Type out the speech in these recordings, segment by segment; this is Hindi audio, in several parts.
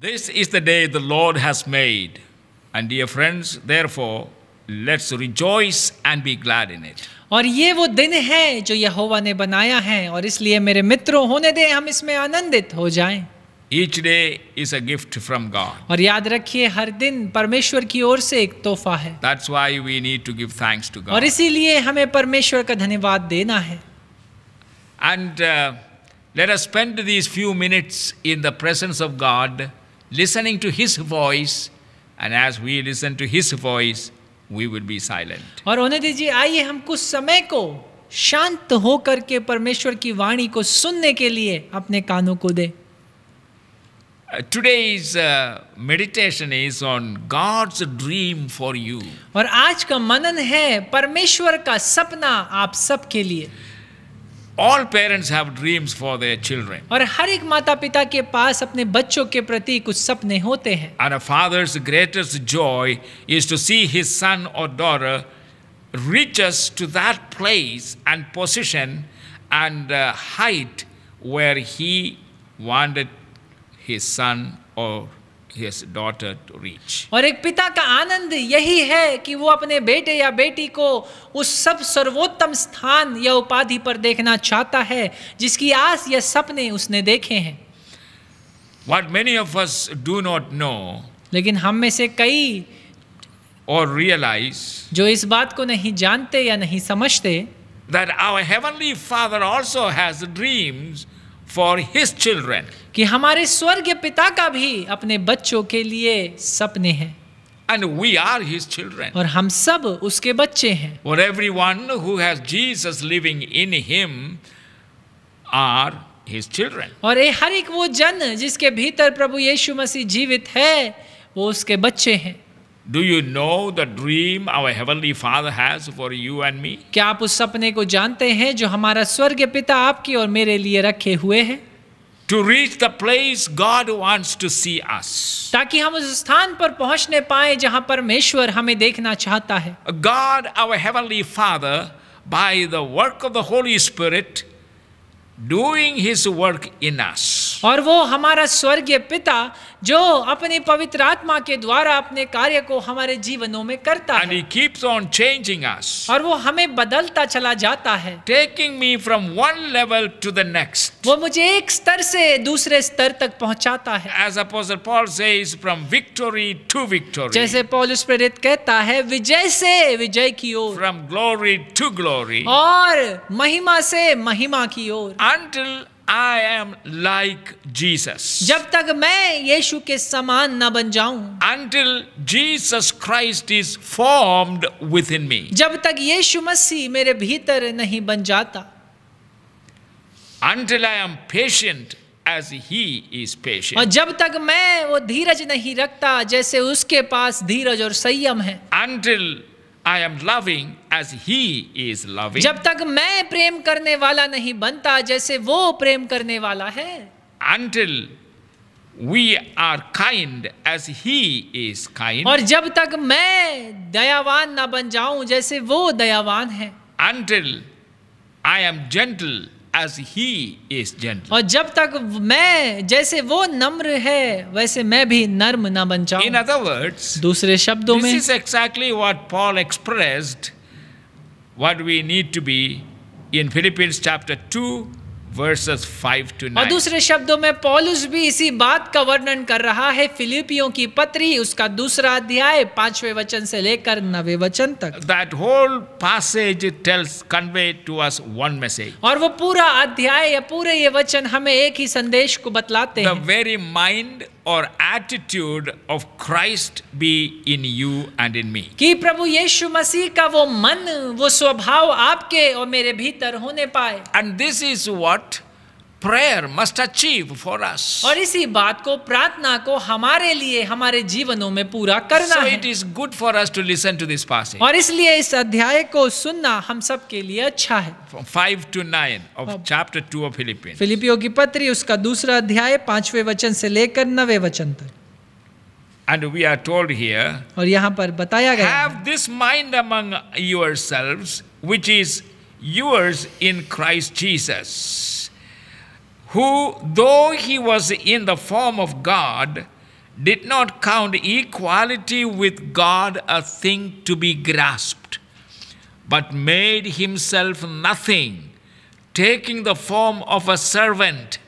This is the day the Lord has made. And dear friends, therefore, let's rejoice and be glad in it. और ये वो दिन है जो यहोवा ने बनाया है और इसलिए मेरे मित्रों होने दें हम इसमें आनंदित हो जाएं। Each day is a gift from God. और याद रखिए हर दिन परमेश्वर की ओर से एक तोहफा है That's why we need to give thanks to God. और इसीलिए हमें परमेश्वर का धन्यवाद देना है And uh, let us spend these few minutes in the presence of God listening to His voice, and as we listen to His voice, we will be silent. और होने दीजिए आइए हम कुछ समय को शांत होकर के परमेश्वर की वाणी को सुनने के लिए अपने कानों को दे today's meditation is on God's dream for you और आज का मनन है परमेश्वर का सपना आप सब के लिए All parents have dreams for their children. और हर एक माता पिता के पास अपने बच्चों के प्रति कुछ सपने होते हैं. And a father's greatest joy is to see his son or daughter reaches to that place and position and uh, height where he wanted his son or his daughter to reach. और एक पिता का आनंद यही है कि वो अपने बेटे या बेटी को उस सब सर्वोत्तम स्थान या उपाधि पर देखना चाहता है जिसकी आस या सपने उसने देखे हैं What many of us do not know लेकिन हम में से कई or realize जो इस बात को नहीं जानते या नहीं समझते that our heavenly father also has dreams for his children कि हमारे स्वर्ग पिता का भी अपने बच्चों के लिए सपने हैं And we are his children. और हम सब उसके बच्चे हैं For every who has Jesus living in him are his children. और ये हर एक वो जन जिसके भीतर प्रभु यीशु मसीह जीवित है वो उसके बच्चे हैं Do you know the dream our heavenly Father has for you and me? क्या आप उस सपने को जानते हैं जो हमारा स्वर्ग पिता आपकी और मेरे लिए रखे हुए हैं? To reach the place God wants to see us. ताकि हम उस स्थान पर पहुंचने पाएं जहां परमेश्वर हमें देखना चाहता है. God, our heavenly Father, by the work of the Holy Spirit, doing His work in us. और वो हमारा स्वर्गीय पिता जो अपने पवित्र आत्मा के द्वारा अपने कार्य को हमारे जीवनों में करता And है he keeps on changing us. और वो हमें बदलता चला जाता है taking me from one level to the next वो मुझे एक स्तर से दूसरे स्तर तक पहुंचाता है as apostle Paul is from victory to victory जैसे पौलुस प्रेरित कहता है विजय से विजय की ओर फ्रॉम ग्लोरी टू ग्लोरी और महिमा से महिमा की ओर until I am like Jesus जब तक मैं यीशु के समान न बन जाऊं until Jesus Christ is formed within me जब तक यीशु मसीह मेरे भीतर नहीं बन जाता until I am patient as he is patient और जब तक मैं वो धीरज नहीं रखता जैसे उसके पास धीरज और संयम है until I am loving as he is loving जब तक मैं प्रेम करने वाला नहीं बनता जैसे वो प्रेम करने वाला है until we are kind as he is kind और जब तक मैं दयावान ना बन जाऊं जैसे वो दयावान है until I am gentle as he is gentle और जब तक मैं जैसे वो नम्र है वैसे मैं भी नर्म ना बन जाऊं in other words दूसरे शब्दों में this is exactly what paul expressed what we need to be in philippians chapter 2 verses 5 to 9 और दूसरे शब्दों में पॉलुस भी इसी बात का वर्णन कर रहा है फिलिपियों की पत्री उसका दूसरा अध्याय पांचवें वचन से लेकर नवे वचन तक that whole passage tells convey to us one message और वो पूरा अध्याय या पूरे ये वचन हमें एक ही संदेश को बतलाते हैं the very or attitude of Christ be in you and in me. कि प्रभु यीशु मसीह का वो मन वो स्वभाव आपके और मेरे भीतर होने पाए And this is what prayer must achieve for us. और इसी बात को प्रार्थना को हमारे लिए हमारे जीवनों में पूरा करना so है. it is good for us to listen to this passage. और इसलिए इस अध्याय को सुनना हम सब के लिए अच्छा है. From 5 to 9 of chapter 2 of Philippians. फिलिपियो की पत्री उसका दूसरा अध्याय पांचवें वचन से लेकर नवे वचन तक. And we are told here. और यहाँ पर बताया गया. Have this mind among yourselves, which is yours in Christ Jesus. who, though he was in the form of God, did not count equality with God a thing to be grasped, but made himself nothing, taking the form of a servant,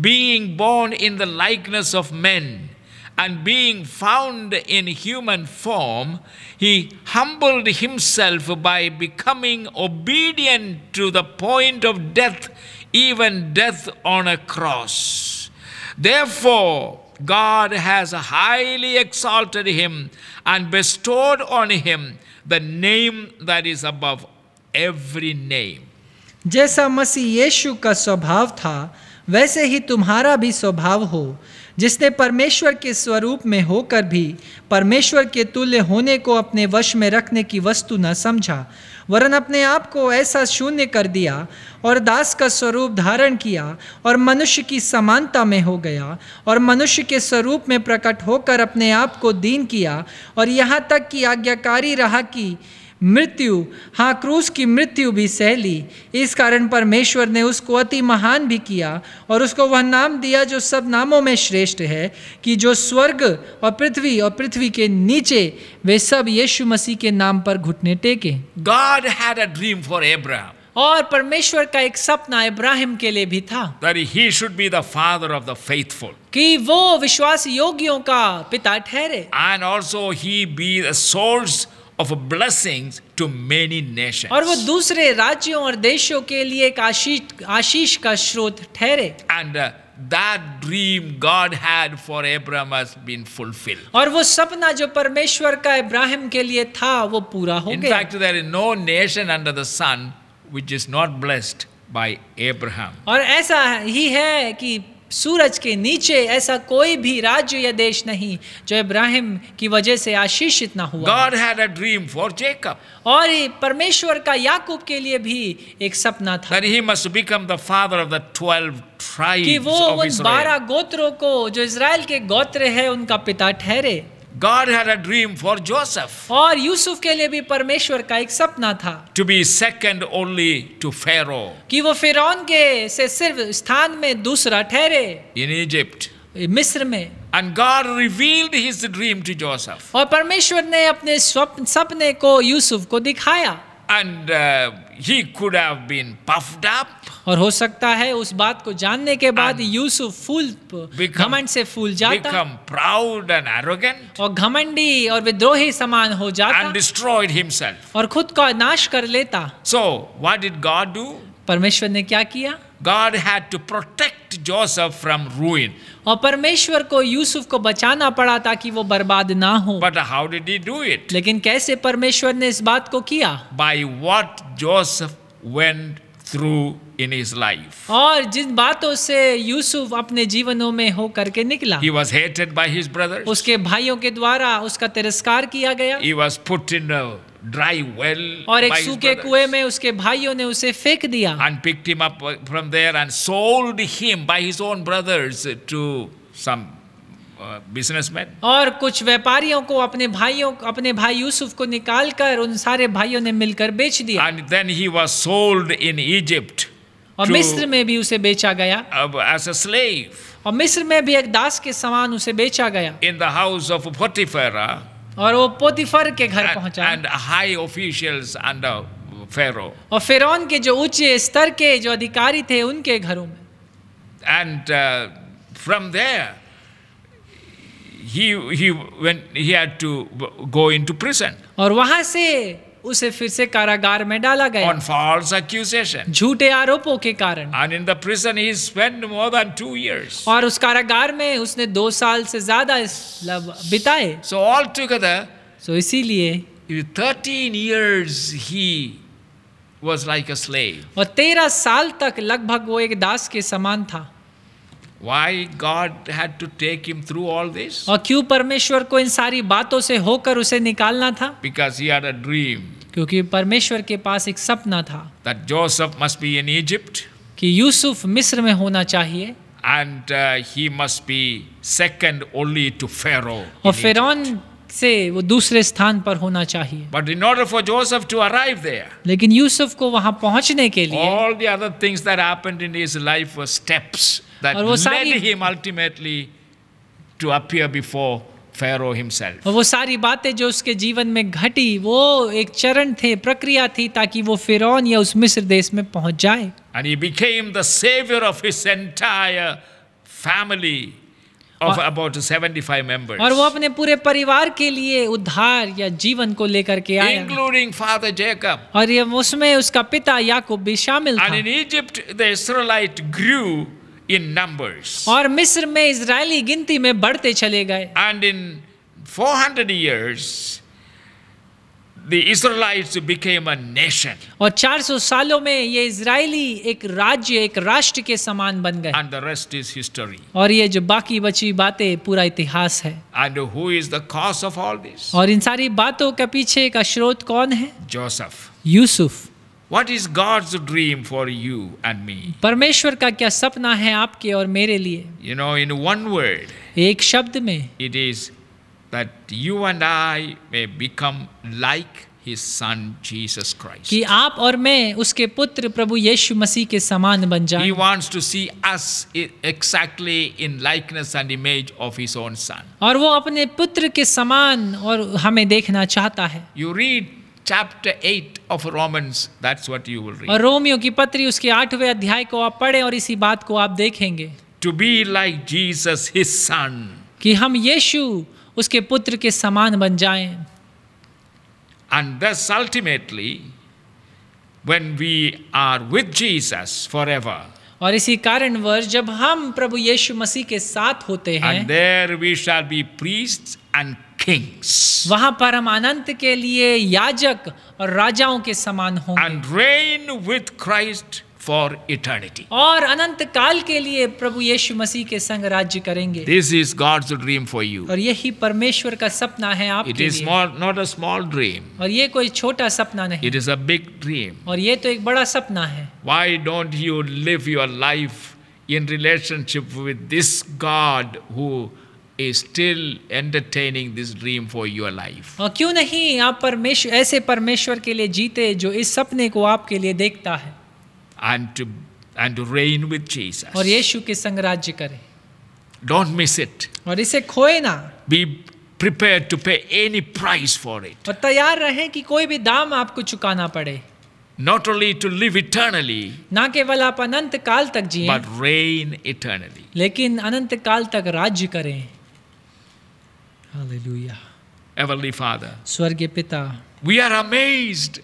being born in the likeness of men, and being found in human form, he humbled himself by becoming obedient to the point of death, even death on a cross. Therefore, God has highly exalted him and bestowed on him the name that is above every name. जैसा मसीह यीशु का स्वभाव था वैसे ही तुम्हारा भी स्वभाव हो जिसने परमेश्वर के स्वरूप में होकर भी परमेश्वर के तुल्य होने को अपने वश में रखने की वस्तु न समझा वरन अपने आप को ऐसा शून्य कर दिया और दास का स्वरूप धारण किया और मनुष्य की समानता में हो गया और मनुष्य के स्वरूप में प्रकट होकर अपने आप को दीन किया और यहाँ तक कि आज्ञाकारी रहा कि मृत्यु हाँ क्रूस की मृत्यु भी सहली इस कारण परमेश्वर ने उसको अति महान भी किया और उसको वह नाम दिया जो सब नामों में श्रेष्ठ है कि जो स्वर्ग और पृथ्वी और पृथ्वी के नीचे वे सब यीशु मसीह के नाम पर घुटने टेके God had a dream for Abraham और परमेश्वर का एक सपना इब्राहिम के लिए भी था that he should be the father of the कि वो विश्वास योगियों का पिता ठहरे and also he be the source of a blessings to many nations. aur wo dusre rajyon aur deshon ke liye ek aashish aashish ka स्रोत thehre And uh, that dream God had for Abraham has been fulfilled. aur wo sapna jo parmeshwar ka abraham ke liye tha wo pura ho gaya In fact, there is no nation under the sun which is not blessed by Abraham. aur aisa hi hai ki सूरज के नीचे ऐसा कोई भी राज्य या देश नहीं जो इब्राहिम की वजह से आशीषित ना हुआ God had a और परमेश्वर का याकूब के लिए भी एक सपना था That he must become the father of 12 कि वो उन बारह गोत्रों को जो इसराइल के गोत्र है उनका पिता ठहरे God had a dream for Joseph. और यूसुफ के लिए भी परमेश्वर का एक सपना था. To be second only to Pharaoh. कि वो फिरौन के से सिर्फ स्थान में दूसरा ठहरे. In Egypt. मिस्र में. And God revealed his dream to Joseph. और परमेश्वर ने अपने सपने को यूसुफ को दिखाया. and uh, he could have been puffed up और हो सकता है उस बात को जानने के बाद यूसुफ फूल घमंड से फूल जाता become proud and arrogant और घमंडी और विद्रोही समान हो जाता and destroyed himself और खुद का नाश कर लेता so what did God do परमेश्वर ने क्या किया God had to protect Joseph from ruin. और परमेश्वर को यूसुफ को बचाना पड़ा ताकि वो बर्बाद ना हो But how did he do it? लेकिन कैसे परमेश्वर ने इस बात को किया By what Joseph went through in his life. और जिन बातों से यूसुफ अपने जीवनों में हो करके निकला He was hated by his brothers. उसके भाइयों के द्वारा उसका तिरस्कार किया गया He was put in a dry well और एक सूखे कुएं में उसके भाइयों ने उसे फेंक दिया and picked him up from there and sold him by his own brothers to some businessman और कुछ व्यापारियों को अपने भाइयों अपने भाई यूसुफ को निकाल कर उन सारे भाइयों ने मिलकर बेच दिया and then he was sold in Egypt और मिस्र में भी उसे बेचा गया अब एज अ स्लेव और मिस्र में भी एक दास के समान उसे बेचा गया in the house of Potiphar और वो पोतिफर के घर पहुंचा and high officials under Pharaoh और फेरोन के जो उच्च स्तर के जो अधिकारी थे उनके घरों में and from there he he when he had to go into prison और वहां से उसे फिर से कारागार में डाला गया ऑन फॉल्स एक्यूजेशन झूठे आरोपों के कारण and in the prison he spend more than 2 years और उस कारागार में उसने 2 साल से ज्यादा बिताए सो ऑल टुगेदर सो इसीलिए 13 years he was like a slave और 13 साल तक लगभग वो एक दास के समान था why God had to take him through all this? और क्यों परमेश्वर को इन सारी बातों से होकर उसे निकालना था? Because he had a dream. क्योंकि परमेश्वर के पास एक सपना था. That Joseph must be in Egypt. कि यूसुफ मिस्र में होना चाहिए. And uh, he must be second only to Pharaoh. और फिरौन से वो दूसरे स्थान पर होना चाहिए। But in order for Joseph to arrive there, लेकिन यूसुफ को वहाँ पहुँचने के लिए, all the other things that happened in his life were steps that वो led him ultimately to appear before Pharaoh himself. और वो सारी बातें जो उसके जीवन में घटी वो एक चरण थे प्रक्रिया थी ताकि वो फिरौन या उस मिस्र देश में पहुंच जाए And he became the savior of his entire family of about 75 members. और वो अपने पूरे परिवार के लिए उद्धार या जीवन को लेकर के आया Including father Jacob. और ये उसमें उसका पिता याकूब भी शामिल था And in Egypt the Israelite grew in numbers. और मिस्र में इजरायली गिनती में बढ़ते चले गए And in 400 years the Israelites became a nation. और 400 सालों में ये इजरायली एक राज्य एक राष्ट्र के समान बन गए And the rest is history. और ये जो बाकी बची बातें पूरा इतिहास है And who is the cause of all this? और इन सारी बातों के पीछे का स्रोत कौन है जोसेफ यूसुफ What is God's dream for you and me? परमेश्वर का क्या सपना है आपके और मेरे लिए You know, in one word, एक शब्द में it is that you and I may become like His Son Jesus Christ. कि आप और मैं उसके पुत्र प्रभु यीशु मसीह के समान बन जाएं। He wants to see us exactly in likeness and image of His own Son. और वो अपने पुत्र के समान और हमें देखना चाहता है You read chapter 8 of Romans, that's what you will read. aur रोमियो ki patri uske 8ve adhyay ko aap padhe aur isi baat ko aap dekhenge To be like Jesus, his son. ki hum yeshu uske पुत्र ke saman ban jaye And thus ultimately, when we are with Jesus forever, और इसी कारण कारणवश जब हम प्रभु यीशु मसीह के साथ होते हैं and there we shall be priests and kings. वहां पर हम अनंत के लिए याजक और राजाओं के समान होंगे and reign with Christ for eternity. और अनंत काल के लिए प्रभु यीशु मसीह के संग राज्य करेंगे This is God's dream for you. और यही परमेश्वर का सपना है आपके It is लिए. More, not a small dream. और ये कोई छोटा सपना नहीं It is a big dream. और ये तो एक बड़ा सपना है Why don't you live your life in relationship with this God who is still entertaining this dream for your life. और क्यों नहीं आप परमेश्वर ऐसे परमेश्वर के लिए जीते जो इस सपने को आपके लिए देखता है And to and to reign with Jesus. और यीशु के संग राज्य करें. Don't miss it. और इसे खोए ना. Be prepared to pay any price for it. और तैयार रहें कि कोई भी दाम आपको चुकाना पड़े. Not only to live eternally, ना केवल आप अनंत काल तक जिए but reign eternally. लेकिन अनंत काल तक राज्य करें Hallelujah. Heavenly Father. Swargya Pita. We are amazed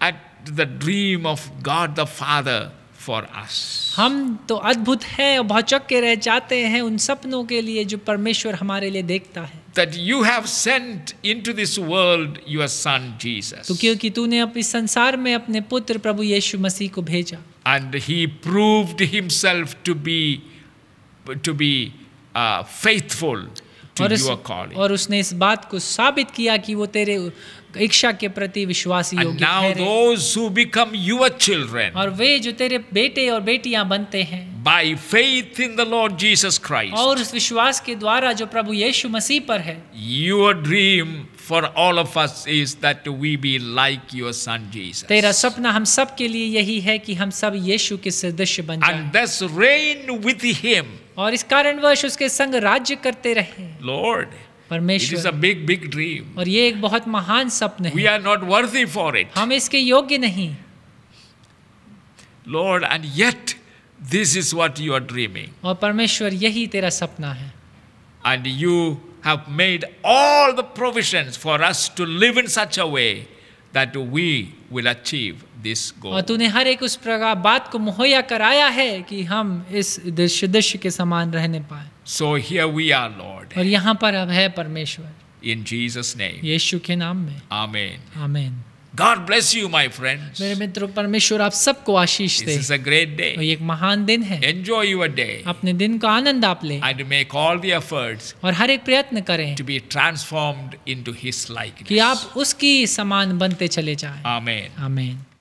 at the dream of God the Father for us. हम तो अद्भुत हैं और भौचक के रह जाते हैं उन सपनों के लिए जो परमेश्वर हमारे लिए देखता है That you have sent into this world your son Jesus. तो क्योंकि तूने अब इस संसार में अपने पुत्र प्रभु यीशु मसीह को भेजा. And he proved himself to be to be uh, faithful और, उस, और उसने इस बात को साबित किया कि वो तेरे इच्छा के प्रति विश्वासी योग्य और वे जो तेरे बेटे और बेटियां बनते हैं By faith in the Lord Jesus Christ, और उस विश्वास के द्वारा जो प्रभु यीशु मसीह पर है your dream for all of us is that we be like your son Jesus तेरा सपना हम सब के लिए यही है कि हम सब यीशु के सदस्य बन जाएं एंड दस रेन विद हिम और इस कारणवश उसके संग राज्य करते रहे लॉर्ड परमेश्वर is a big big dream और ये एक बहुत महान सपना है we are not worthy for it हम इसके योग्य नहीं Lord and yet this is what you are dreaming और परमेश्वर यही तेरा सपना है and you have made all the provisions for us to live in such a way that we will achieve this goal. और तूने हर एक उस प्रकार बात को मुहैया कराया है कि हम इस दृश्य दृश्य के समान रहने पाए So here we are, Lord. और यहाँ पर अब है परमेश्वर In Jesus' name. यीशु के नाम में Amen. Amen. God bless you, my friends. मेरे मित्रों परमेश्वर आप सबको आशीष दे. This is a great day. ये एक महान दिन है. Enjoy your day. अपने दिन का आनंद आप लें. And make all the efforts. और हर एक प्रयत्न करें. To be transformed into His likeness. कि आप उसकी समान बनते चले जाएं. Amen. Amen.